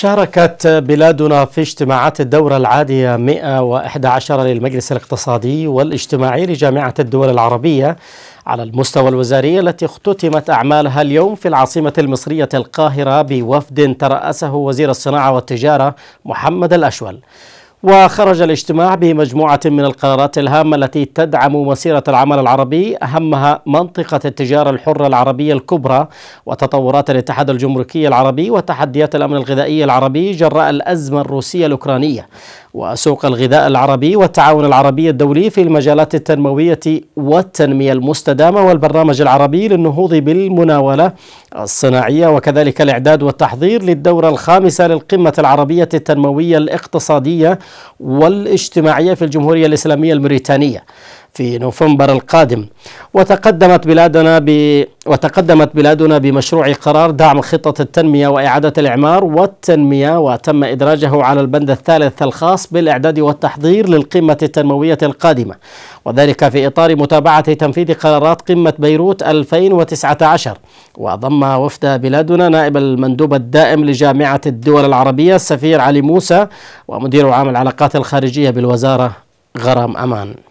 شاركت بلادنا في اجتماعات الدورة العادية 111 للمجلس الاقتصادي والاجتماعي لجامعة الدول العربية على المستوى الوزاري التي اختتمت أعمالها اليوم في العاصمة المصرية القاهرة بوفد ترأسه وزير الصناعة والتجارة محمد الأشول وخرج الاجتماع بمجموعة من القرارات الهامة التي تدعم مسيرة العمل العربي أهمها منطقة التجارة الحرة العربية الكبرى وتطورات الاتحاد الجمركي العربي وتحديات الأمن الغذائي العربي جراء الأزمة الروسية الأوكرانية وسوق الغذاء العربي والتعاون العربي الدولي في المجالات التنموية والتنمية المستدامة والبرنامج العربي للنهوض بالمناولة الصناعية وكذلك الإعداد والتحضير للدورة الخامسة للقمة العربية التنموية الاقتصادية والاجتماعية في الجمهورية الإسلامية الموريتانية في نوفمبر القادم وتقدمت بلادنا ب... وتقدمت بلادنا بمشروع قرار دعم خطة التنمية وإعادة الإعمار والتنمية وتم إدراجه على البند الثالث الخاص بالإعداد والتحضير للقمة التنموية القادمة وذلك في إطار متابعة تنفيذ قرارات قمة بيروت 2019 وضم وفد بلادنا نائب المندوب الدائم لجامعة الدول العربية السفير علي موسى ومدير عام العلاقات الخارجية بالوزارة غرام أمان